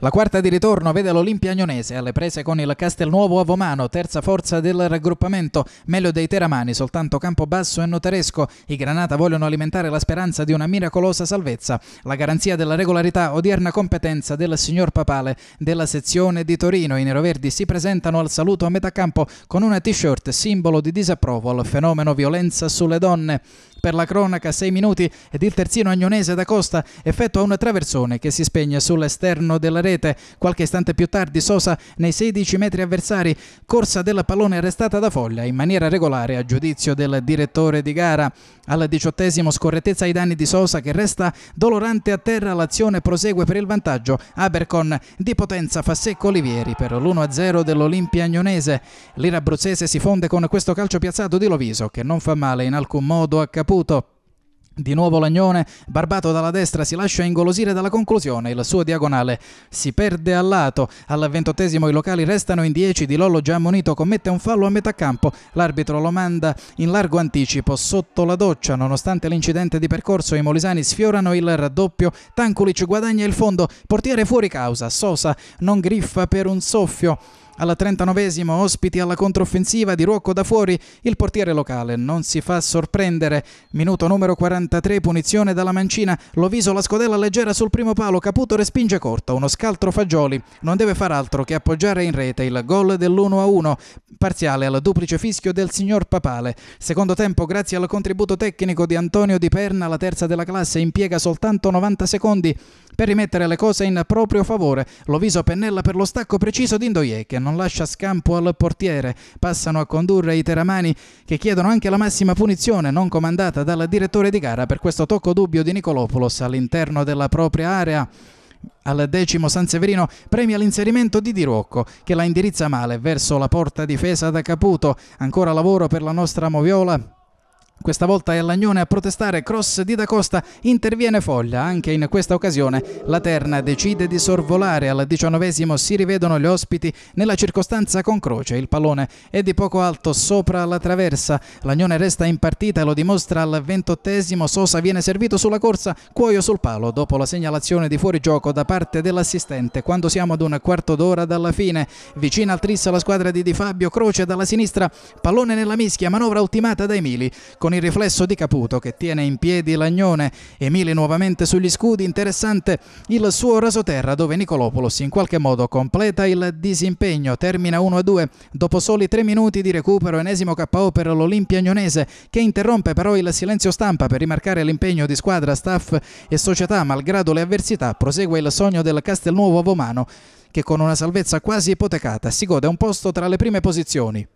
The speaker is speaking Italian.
La quarta di ritorno vede l'Olimpia Agnonese alle prese con il Castelnuovo Avomano, terza forza del raggruppamento, meglio dei Teramani, soltanto Campobasso e Notaresco. I Granata vogliono alimentare la speranza di una miracolosa salvezza, la garanzia della regolarità odierna competenza del signor Papale della sezione di Torino. I neroverdi si presentano al saluto a metà campo con una t-shirt simbolo di disapprovo al fenomeno violenza sulle donne per la cronaca 6 minuti ed il terzino agnonese da Costa effettua un traversone che si spegne sull'esterno della rete. Qualche istante più tardi Sosa nei 16 metri avversari, corsa del pallone arrestata da Foglia in maniera regolare a giudizio del direttore di gara. Al diciottesimo scorrettezza ai danni di Sosa che resta dolorante a terra, l'azione prosegue per il vantaggio. Abercon di potenza fa secco Olivieri per l'1-0 dell'Olimpia agnonese. L'ira abruzzese si fonde con questo calcio piazzato di Loviso che non fa male in alcun modo a Capo Caputo. Di nuovo Lagnone, barbato dalla destra, si lascia ingolosire dalla conclusione, il suo diagonale si perde al lato, al ventottesimo i locali restano in 10, Di Lollo già ammonito commette un fallo a metà campo, l'arbitro lo manda in largo anticipo sotto la doccia, nonostante l'incidente di percorso i molisani sfiorano il raddoppio, Tankulic guadagna il fondo, portiere fuori causa, Sosa non griffa per un soffio. Alla 39esima ospiti alla controffensiva di Ruocco da fuori, il portiere locale non si fa sorprendere. Minuto numero 43, punizione dalla mancina, Loviso la scodella leggera sul primo palo, Caputo respinge corta, uno scaltro fagioli. Non deve far altro che appoggiare in rete il gol dell'1-1, parziale al duplice fischio del signor Papale. Secondo tempo, grazie al contributo tecnico di Antonio Di Perna, la terza della classe impiega soltanto 90 secondi per rimettere le cose in proprio favore. Loviso pennella per lo stacco preciso di Indoye, che non lascia scampo al portiere. Passano a condurre i teramani, che chiedono anche la massima punizione, non comandata dal direttore di gara, per questo tocco dubbio di Nicolopoulos all'interno della propria area. Al decimo San Severino premia l'inserimento di Di Rocco che la indirizza male verso la porta difesa da Caputo. Ancora lavoro per la nostra Moviola questa volta è Lagnone a protestare, cross di Da Costa, interviene Foglia. Anche in questa occasione la terna decide di sorvolare. Al diciannovesimo si rivedono gli ospiti nella circostanza con croce. Il pallone è di poco alto sopra la traversa. Lagnone resta in partita, e lo dimostra al ventottesimo. Sosa viene servito sulla corsa, cuoio sul palo dopo la segnalazione di fuorigioco da parte dell'assistente. Quando siamo ad un quarto d'ora dalla fine, vicina al trissa la squadra di Di Fabio, croce dalla sinistra, pallone nella mischia, manovra ultimata da Emili. Con con il riflesso di Caputo che tiene in piedi Lagnone, Emili nuovamente sugli scudi, interessante il suo rasoterra dove Nicolopoulos in qualche modo completa il disimpegno, termina 1-2 dopo soli tre minuti di recupero, enesimo KO per l'Olimpia Agnonese che interrompe però il silenzio stampa per rimarcare l'impegno di squadra, staff e società malgrado le avversità, prosegue il sogno del Castelnuovo Vomano che con una salvezza quasi ipotecata si gode un posto tra le prime posizioni.